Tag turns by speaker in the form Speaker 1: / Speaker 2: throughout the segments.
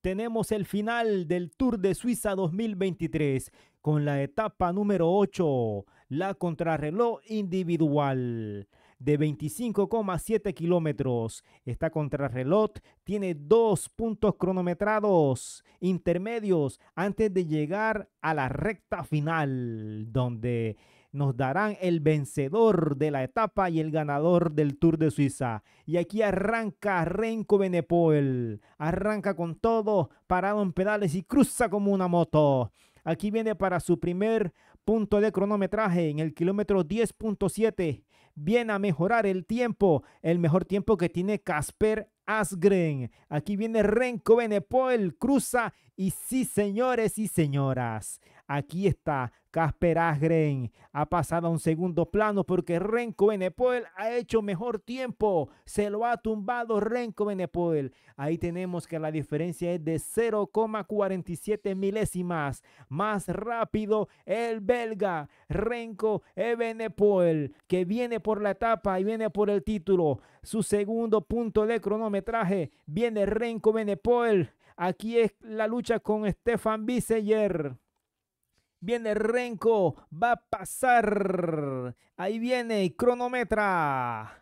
Speaker 1: tenemos el final del Tour de Suiza 2023 con la etapa número 8, la contrarreloj individual de 25,7 kilómetros. Esta contrarreloj tiene dos puntos cronometrados intermedios antes de llegar a la recta final, donde nos darán el vencedor de la etapa y el ganador del Tour de Suiza. Y aquí arranca Renko Benepoel. Arranca con todo, parado en pedales y cruza como una moto. Aquí viene para su primer punto de cronometraje en el kilómetro 10.7. Viene a mejorar el tiempo, el mejor tiempo que tiene Casper Asgren. Aquí viene Renko Benepoel, cruza y sí señores y señoras. Aquí está Casper Asgren. Ha pasado a un segundo plano porque Renko Benepoel ha hecho mejor tiempo. Se lo ha tumbado Renko Benepoel. Ahí tenemos que la diferencia es de 0,47 milésimas. Más rápido el belga Renko Benepoel que viene por la etapa y viene por el título. Su segundo punto de cronometraje viene Renko Benepoel. Aquí es la lucha con Stefan Biseyer. Viene Renko, va a pasar. Ahí viene, cronometra.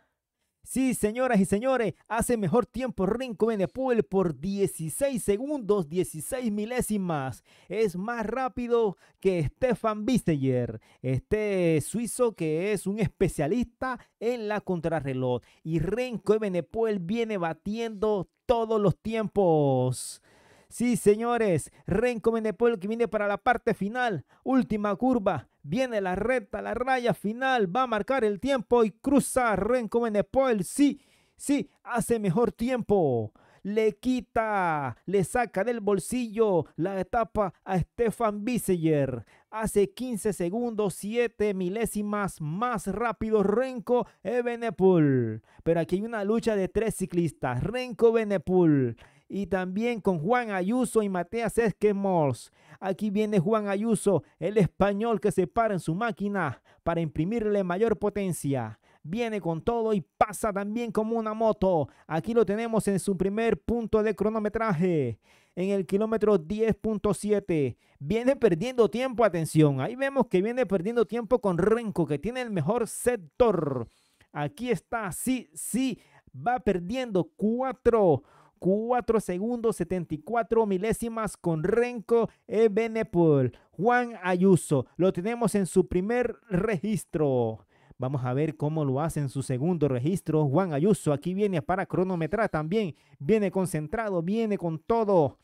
Speaker 1: Sí, señoras y señores, hace mejor tiempo Renko Benepoel por 16 segundos, 16 milésimas. Es más rápido que Stefan Bisteyer, este suizo que es un especialista en la contrarreloj. Y Renko Benepoel viene batiendo todos los tiempos. Sí, señores, Renko Pueblo que viene para la parte final, última curva, viene la recta, la raya final, va a marcar el tiempo y cruza Renko Pueblo, sí, sí, hace mejor tiempo le quita, le saca del bolsillo la etapa a Stefan Biseyer. Hace 15 segundos, 7 milésimas más rápido Renko Ebenepul. Pero aquí hay una lucha de tres ciclistas. Renko Benepul y también con Juan Ayuso y Mateas Esquemos. Aquí viene Juan Ayuso, el español que se para en su máquina para imprimirle mayor potencia. Viene con todo y pasa también como una moto. Aquí lo tenemos en su primer punto de cronometraje en el kilómetro 10.7. Viene perdiendo tiempo, atención. Ahí vemos que viene perdiendo tiempo con Renko, que tiene el mejor sector. Aquí está, sí, sí, va perdiendo 4 4 segundos 74 milésimas con Renko pool Juan Ayuso lo tenemos en su primer registro. Vamos a ver cómo lo hace en su segundo registro. Juan Ayuso aquí viene para cronometrar también. Viene concentrado, viene con todo.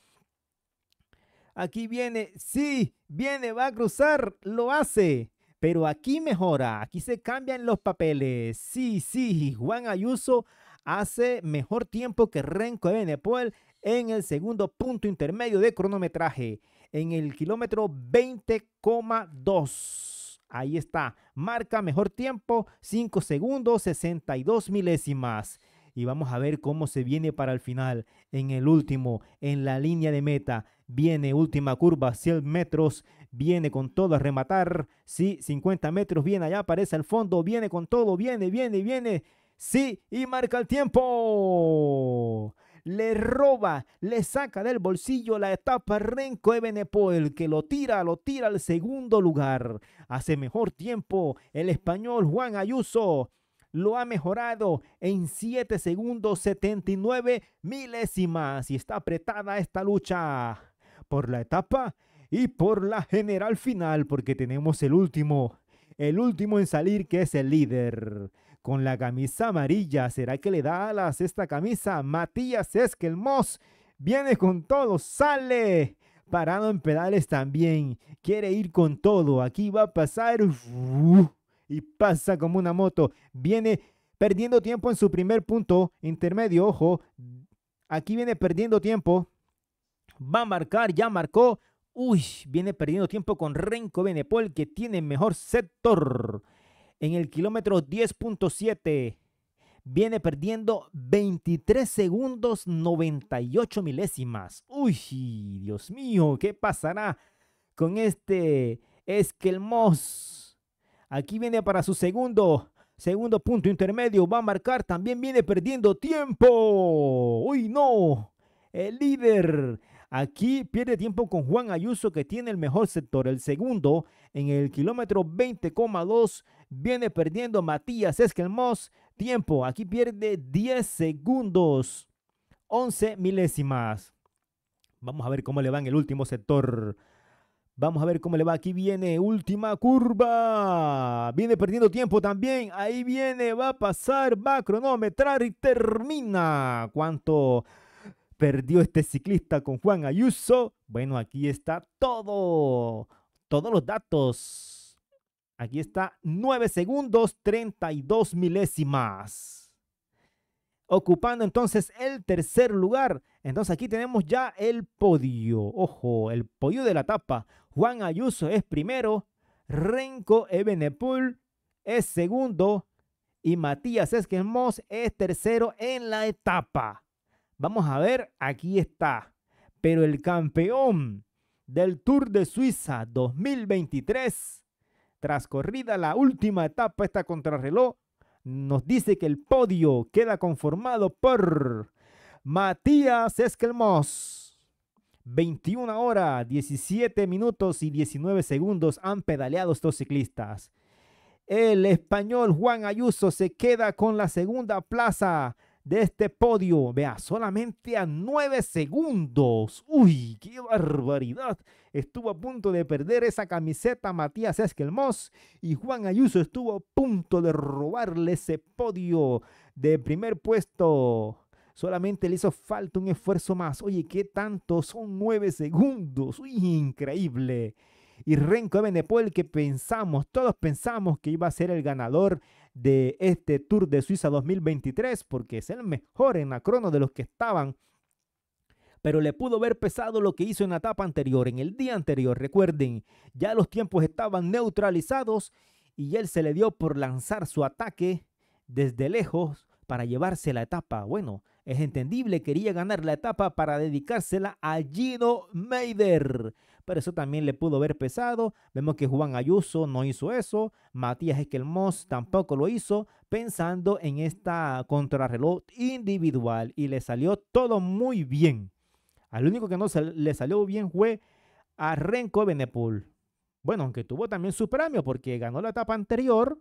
Speaker 1: Aquí viene, sí, viene, va a cruzar, lo hace. Pero aquí mejora, aquí se cambian los papeles. Sí, sí, Juan Ayuso hace mejor tiempo que Renko de Nepal en el segundo punto intermedio de cronometraje, en el kilómetro 20,2. Ahí está, marca mejor tiempo, 5 segundos, 62 milésimas. Y vamos a ver cómo se viene para el final, en el último, en la línea de meta. Viene última curva, 100 metros, viene con todo a rematar. Sí, 50 metros, viene allá, aparece al fondo, viene con todo, viene, viene, viene Sí, y marca el tiempo. Le roba, le saca del bolsillo la etapa Renko de que lo tira, lo tira al segundo lugar. Hace mejor tiempo el español Juan Ayuso lo ha mejorado en 7 segundos 79 milésimas y está apretada esta lucha por la etapa y por la general final porque tenemos el último, el último en salir que es el líder con la camisa amarilla. ¿Será que le da alas esta camisa? Matías Esquelmos viene con todo, sale parado en pedales también. Quiere ir con todo. Aquí va a pasar uh, y pasa como una moto. Viene perdiendo tiempo en su primer punto intermedio. Ojo, aquí viene perdiendo tiempo. Va a marcar, ya marcó. Uy, viene perdiendo tiempo con Renko Benepol que tiene mejor sector en el kilómetro 10.7 viene perdiendo 23 segundos 98 milésimas. Uy, Dios mío, ¿qué pasará con este Esquelmos? Aquí viene para su segundo, segundo punto intermedio, va a marcar, también viene perdiendo tiempo. Uy, no, el líder. Aquí pierde tiempo con Juan Ayuso que tiene el mejor sector, el segundo en el kilómetro 20,2 Viene perdiendo Matías Esquelmos. Tiempo. Aquí pierde 10 segundos. 11 milésimas. Vamos a ver cómo le va en el último sector. Vamos a ver cómo le va. Aquí viene última curva. Viene perdiendo tiempo también. Ahí viene, va a pasar, va a cronometrar y termina. ¿Cuánto perdió este ciclista con Juan Ayuso? Bueno, aquí está todo. Todos los datos. Aquí está 9 segundos 32 milésimas. Ocupando entonces el tercer lugar. Entonces aquí tenemos ya el podio. Ojo, el podio de la etapa. Juan Ayuso es primero. Renko Ebenepul es segundo. Y Matías Esquemos es tercero en la etapa. Vamos a ver, aquí está. Pero el campeón del Tour de Suiza 2023 corrida la última etapa, esta contrarreloj, nos dice que el podio queda conformado por Matías Esquelmos. 21 horas, 17 minutos y 19 segundos han pedaleado estos ciclistas. El español Juan Ayuso se queda con la segunda plaza de este podio. Vea, solamente a 9 segundos. Uy, qué barbaridad. Estuvo a punto de perder esa camiseta Matías Esquelmos y Juan Ayuso estuvo a punto de robarle ese podio de primer puesto. Solamente le hizo falta un esfuerzo más. Oye, ¿qué tanto? Son nueve segundos. Uy, increíble. Y Renko el que pensamos, todos pensamos que iba a ser el ganador de este Tour de Suiza 2023, porque es el mejor en la crono de los que estaban pero le pudo haber pesado lo que hizo en la etapa anterior, en el día anterior. Recuerden, ya los tiempos estaban neutralizados y él se le dio por lanzar su ataque desde lejos para llevarse la etapa. Bueno, es entendible, quería ganar la etapa para dedicársela a Gino Meider pero eso también le pudo haber pesado. Vemos que Juan Ayuso no hizo eso, Matías Esquelmos tampoco lo hizo, pensando en esta contrarreloj individual y le salió todo muy bien. Al único que no le salió bien fue a Renko Benepul. Bueno, aunque tuvo también su premio porque ganó la etapa anterior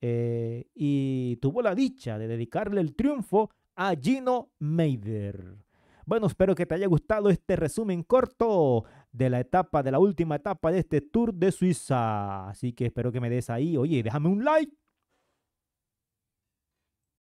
Speaker 1: eh, y tuvo la dicha de dedicarle el triunfo a Gino Meider. Bueno, espero que te haya gustado este resumen corto de la etapa, de la última etapa de este Tour de Suiza. Así que espero que me des ahí. Oye, déjame un like.